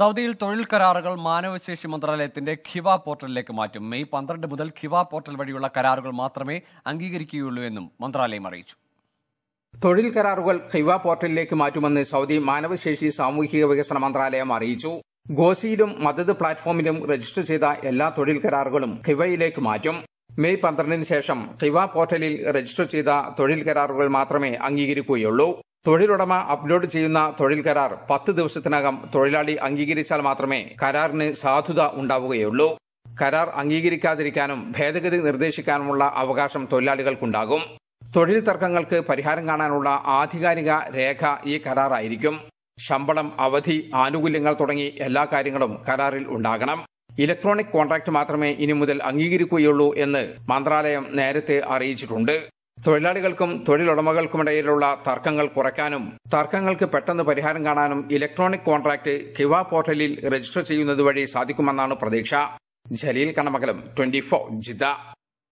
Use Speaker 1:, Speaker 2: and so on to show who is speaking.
Speaker 1: സൗദിയിൽ തൊഴിൽ കരാറുകൾ മാനവശേഷി മന്ത്രാലയത്തിന്റെ ഖിവ പോർട്ടലിലേക്ക് മാറ്റും മെയ് പന്ത്രണ്ട് മുതൽ ഖിവ പോർട്ടൽ വഴിയുള്ള കരാറുകൾ മാത്രമേ അംഗീകരിക്കുകയുള്ളൂ എന്നും മന്ത്രാലയം അറിയിച്ചു
Speaker 2: തൊഴിൽ കരാറുകൾ ഖിവ പോർട്ടലിലേക്ക് മാറ്റുമെന്ന് സൗദി മാനവശേഷി സാമൂഹിക വികസന മന്ത്രാലയം അറിയിച്ചു ഗോസിയിലും മദത് പ്ലാറ്റ്ഫോമിലും രജിസ്റ്റർ ചെയ്ത എല്ലാ തൊഴിൽ കരാറുകളും ഖിവയിലേക്ക് മാറ്റും മെയ് പന്ത്രണ്ടിന് ശേഷം ഖിവ പോർട്ടലിൽ രജിസ്റ്റർ ചെയ്ത തൊഴിൽ കരാറുകൾ മാത്രമേ അംഗീകരിക്കുകയുള്ളൂ തൊഴിലുടമ അപ്ലോഡ് ചെയ്യുന്ന തൊഴിൽ കരാർ പത്ത് ദിവസത്തിനകം തൊഴിലാളി അംഗീകരിച്ചാൽ മാത്രമേ കരാറിന് സാധുത ഉണ്ടാവുകയുള്ളൂ കരാർ അംഗീകരിക്കാതിരിക്കാനും ഭേദഗതി നിർദ്ദേശിക്കാനുമുള്ള അവകാശം തൊഴിലാളികൾക്കുണ്ടാകും തൊഴിൽ തർക്കങ്ങൾക്ക് പരിഹാരം കാണാനുള്ള ആധികാരിക രേഖ ഈ കരാറായിരിക്കും ശമ്പളം അവധി ആനുകൂല്യങ്ങൾ തുടങ്ങി എല്ലാ കാര്യങ്ങളും കരാറിൽ ഉണ്ടാകണം ഇലക്ട്രോണിക് കോൺട്രാക്ട് മാത്രമേ ഇനി മുതൽ അംഗീകരിക്കുകയുള്ളൂ എന്ന് മന്ത്രാലയം നേരത്തെ അറിയിച്ചിട്ടുണ്ട് തൊഴിലാളികൾക്കും തൊഴിലുടമകൾക്കുമിടയിലുള്ള തർക്കങ്ങൾ കുറയ്ക്കാനും തർക്കങ്ങൾക്ക് പെട്ടെന്ന് പരിഹാരം കാണാനും ഇലക്ട്രോണിക് കോൺട്രാക്ട് കിവ പോർട്ടലിൽ രജിസ്റ്റർ ചെയ്യുന്നത് വഴി സാധിക്കുമെന്നാണ് പ്രതീക്ഷ Jaleel Kannamangalam twenty four Jeddah